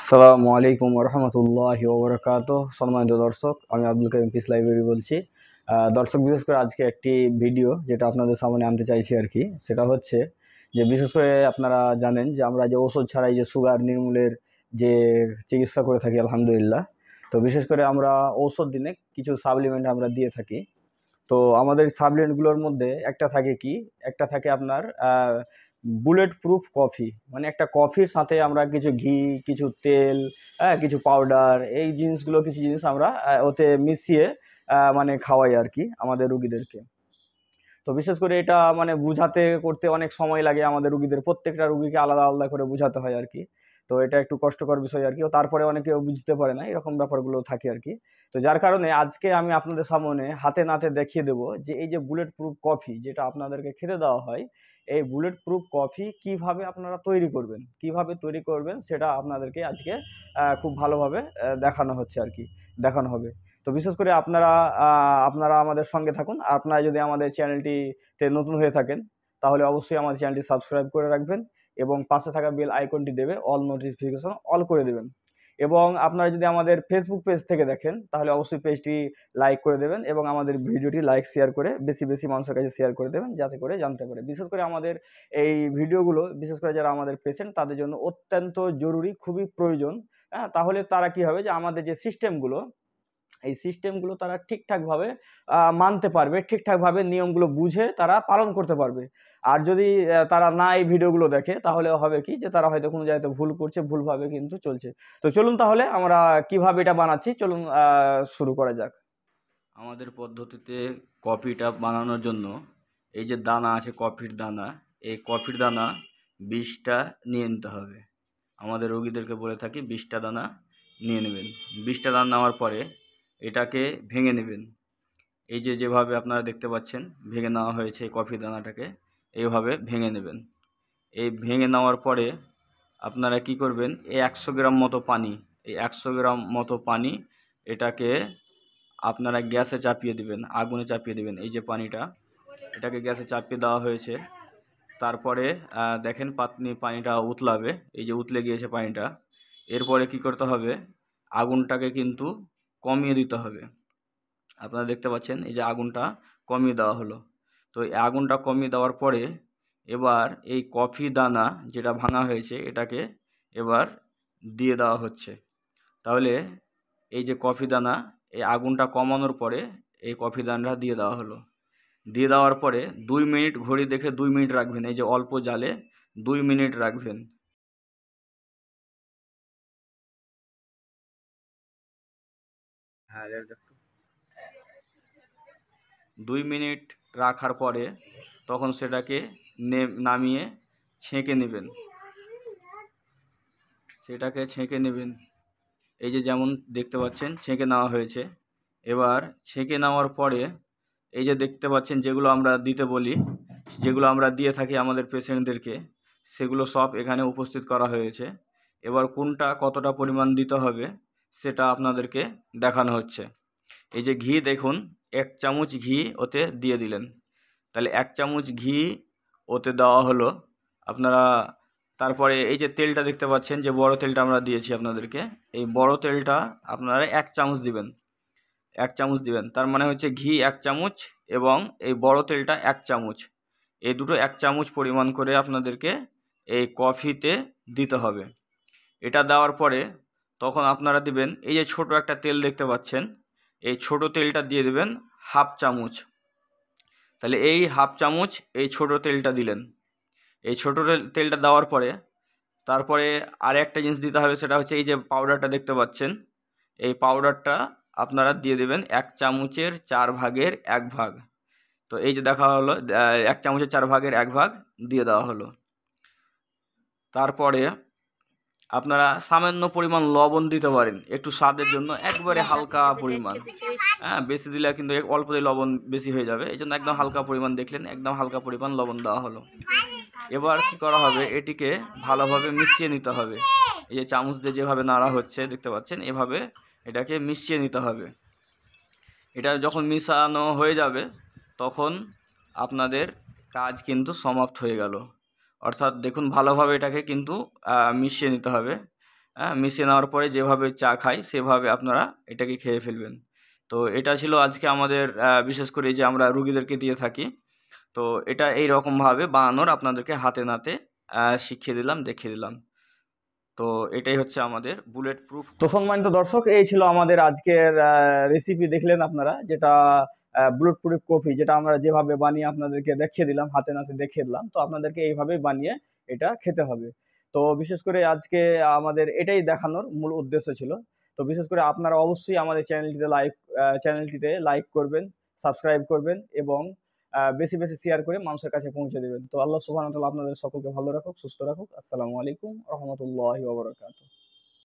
আসসালামু আলাইকুম রহমতুল্লাহি ওবরাকাত সম্মানিত দর্শক আমি আব্দুল কালিম পিস লাইব্রেরি বলছি দর্শক বিশেষ করে আজকে একটি ভিডিও যেটা আপনাদের সামনে আনতে চাইছি আর কি সেটা হচ্ছে যে বিশেষ করে আপনারা জানেন যে আমরা যে ওষুধ ছাড়াই যে সুগার নির্মূলের যে চিকিৎসা করে থাকি আলহামদুলিল্লাহ তো বিশেষ করে আমরা ঔষধ দিনে কিছু সাপ্লিমেন্ট আমরা দিয়ে থাকি তো আমাদের সাবলেন্টগুলোর মধ্যে একটা থাকে কি একটা থাকে আপনার বুলেট প্রুফ কফি মানে একটা কফির সাথে আমরা কিছু ঘি কিছু তেল হ্যাঁ কিছু পাউডার এই জিনিসগুলো কিছু জিনিস আমরা ওতে মিশিয়ে মানে খাওয়াই আর কি আমাদের রুগীদেরকে তো বিশেষ করে এটা মানে বুঝাতে করতে অনেক সময় লাগে আমাদের রুগীদের প্রত্যেকটা রুগীকে আলাদা আলাদা করে বুঝাতে হয় আর কি তো এটা একটু কষ্টকর বিষয় আর কি তারপরে অনেকে বুঝতে পারে না এরকম ব্যাপারগুলো থাকে আর কি তো যার কারণে আজকে আমি আপনাদের সামনে হাতে নাতে দেখিয়ে দেব যে এই যে বুলেট প্রুফ কফি যেটা আপনাদেরকে খেতে দেওয়া হয় এই বুলেট প্রুফ কফি কিভাবে আপনারা তৈরি করবেন কিভাবে তৈরি করবেন সেটা আপনাদেরকে আজকে খুব ভালোভাবে দেখানো হচ্ছে আর কি দেখানো হবে তো বিশেষ করে আপনারা আপনারা আমাদের সঙ্গে থাকুন আপনারা যদি আমাদের চ্যানেলটিতে নতুন হয়ে থাকেন তাহলে অবশ্যই আমাদের চ্যানেলটি সাবস্ক্রাইব করে রাখবেন এবং পাশে থাকা বেল আইকনটি দেবে অল নোটিফিকেশন অল করে দেবেন এবং আপনারা যদি আমাদের ফেসবুক পেজ থেকে দেখেন তাহলে অবশ্যই পেজটি লাইক করে দেবেন এবং আমাদের ভিডিওটি লাইক শেয়ার করে বেশি বেশি মানুষের কাছে শেয়ার করে দেবেন যাতে করে জানতে পারে বিশেষ করে আমাদের এই ভিডিওগুলো বিশেষ করে যারা আমাদের পেশেন্ট তাদের জন্য অত্যন্ত জরুরি খুবই প্রয়োজন হ্যাঁ তাহলে তারা কি হবে যে আমাদের যে সিস্টেমগুলো এই সিস্টেমগুলো তারা ঠিকঠাকভাবে মানতে পারবে ঠিকঠাকভাবে নিয়মগুলো বুঝে তারা পালন করতে পারবে আর যদি তারা না এই ভিডিওগুলো দেখে তাহলে হবে কি যে তারা হয়তো কোনো জায়গাতে ভুল করছে ভুলভাবে কিন্তু চলছে তো চলুন তাহলে আমরা কিভাবে এটা বানাচ্ছি চলুন শুরু করা যাক আমাদের পদ্ধতিতে কপিটা বানানোর জন্য এই যে দানা আছে কফির দানা এই কফির দানা বিষটা নিয়ে নিতে হবে আমাদের রোগীদেরকে বলে থাকি বিষটা দানা নিয়ে নেবেন বিষটা দানা নেওয়ার পরে এটাকে ভেঙে নেবেন এই যে যেভাবে আপনারা দেখতে পাচ্ছেন ভেঙে নেওয়া হয়েছে কফি দানাটাকে এইভাবে ভেঙে নেবেন এই ভেঙে নেওয়ার পরে আপনারা কি করবেন এই একশো গ্রাম মতো পানি এই একশো গ্রাম মতো পানি এটাকে আপনারা গ্যাসে চাপিয়ে দিবেন আগুনে চাপিয়ে দিবেন এই যে পানিটা এটাকে গ্যাসে চাপিয়ে দেওয়া হয়েছে তারপরে দেখেন পাতনি পানিটা উতলাবে এই যে উতলে গিয়েছে পানিটা এরপরে কি করতে হবে আগুনটাকে কিন্তু কমিয়ে দিতে হবে আপনারা দেখতে পাচ্ছেন এই যে আগুনটা কমিয়ে দেওয়া হলো তো এই আগুনটা কমিয়ে দেওয়ার পরে এবার এই কফি দানা যেটা ভাঙা হয়েছে এটাকে এবার দিয়ে দেওয়া হচ্ছে তাহলে এই যে কফি দানা এই আগুনটা কমানোর পরে এই কফি দানাটা দিয়ে দেওয়া হলো দিয়ে দেওয়ার পরে দুই মিনিট ঘড়ি দেখে দুই মিনিট রাখবেন এই যে অল্প জালে দুই মিনিট রাখবেন হ্যাঁ দুই মিনিট রাখার পরে তখন সেটাকে নামিয়ে ছেঁকে নেবেন সেটাকে ছেঁকে নেবেন এই যে যেমন দেখতে পাচ্ছেন ছেঁকে নেওয়া হয়েছে এবার ছেঁকে নেওয়ার পরে এই যে দেখতে পাচ্ছেন যেগুলো আমরা দিতে বলি যেগুলো আমরা দিয়ে থাকি আমাদের পেশেন্টদেরকে সেগুলো সব এখানে উপস্থিত করা হয়েছে এবার কোনটা কতটা পরিমাণ দিতে হবে সেটা আপনাদেরকে দেখানো হচ্ছে এই যে ঘি দেখুন এক চামচ ঘি ওতে দিয়ে দিলেন তাহলে এক চামচ ঘি ওতে দেওয়া হলো আপনারা তারপরে এই যে তেলটা দেখতে পাচ্ছেন যে বড় তেলটা আমরা দিয়েছি আপনাদেরকে এই বড় তেলটা আপনারা এক চামচ দিবেন এক চামচ দিবেন তার মানে হচ্ছে ঘি এক চামচ এবং এই বড় তেলটা এক চামচ এই দুটো এক চামচ পরিমাণ করে আপনাদেরকে এই কফিতে দিতে হবে এটা দেওয়ার পরে তখন আপনারা দিবেন এই যে ছোট একটা তেল দেখতে পাচ্ছেন এই ছোট তেলটা দিয়ে দেবেন হাফ চামচ তাহলে এই হাফ চামচ এই ছোট তেলটা দিলেন এই ছোট তেলটা দেওয়ার পরে তারপরে আর একটা জিনিস দিতে হবে সেটা হচ্ছে এই যে পাউডারটা দেখতে পাচ্ছেন এই পাউডারটা আপনারা দিয়ে দেবেন এক চামচের চার ভাগের এক ভাগ তো এই যে দেখা হলো এক চামচের চার ভাগের এক ভাগ দিয়ে দেওয়া হলো তারপরে আপনারা সামান্য পরিমাণ লবণ দিতে পারেন একটু স্বাদের জন্য একবারে হালকা পরিমাণ হ্যাঁ বেশি দিলে কিন্তু অল্প দিয়ে লবণ বেশি হয়ে যাবে এই জন্য একদম হালকা পরিমাণ দেখলেন একদম হালকা পরিমাণ লবণ দেওয়া হলো এবার কি করা হবে এটিকে ভালোভাবে মিশিয়ে নিতে হবে এই যে চামচ দিয়ে যেভাবে নাড়া হচ্ছে দেখতে পাচ্ছেন এভাবে এটাকে মিশিয়ে নিতে হবে এটা যখন মিশানো হয়ে যাবে তখন আপনাদের কাজ কিন্তু সমাপ্ত হয়ে গেল অর্থাৎ দেখুন ভালোভাবে এটাকে কিন্তু মিশিয়ে নিতে হবে হ্যাঁ মিশিয়ে নেওয়ার পরে যেভাবে চা খাই সেভাবে আপনারা এটাকে খেয়ে ফেলবেন তো এটা ছিল আজকে আমাদের বিশেষ করে যে আমরা রুগীদেরকে দিয়ে থাকি তো এটা এই রকমভাবে বানানোর আপনাদেরকে হাতে নাতে শিখিয়ে দিলাম দেখিয়ে দিলাম তো এটাই হচ্ছে আমাদের বুলেট প্রুফ তো সম্মানিত দর্শক এই ছিল আমাদের আজকের রেসিপি দেখলেন আপনারা যেটা ব্লুট প্রুফ কপি যেটা আমরা যেভাবে বানিয়ে আপনাদেরকে দেখিয়ে দিলাম হাতে নাতে দেখিয়ে দিলাম তো আপনাদেরকে এইভাবেই বানিয়ে এটা খেতে হবে তো বিশেষ করে আজকে আমাদের এটাই দেখানোর মূল উদ্দেশ্য ছিল তো বিশেষ করে আপনারা অবশ্যই আমাদের চ্যানেলটিতে লাইক চ্যানেলটিতে লাইক করবেন সাবস্ক্রাইব করবেন এবং বেশি বেশি শেয়ার করে মানুষের কাছে পৌঁছে দেবেন তো আল্লাহ সুবাহ আপনাদের সকলকে ভালো রাখুক সুস্থ রাখুক আসসালামু আলাইকুম রহমতুল্লাহ ওবরাকাতু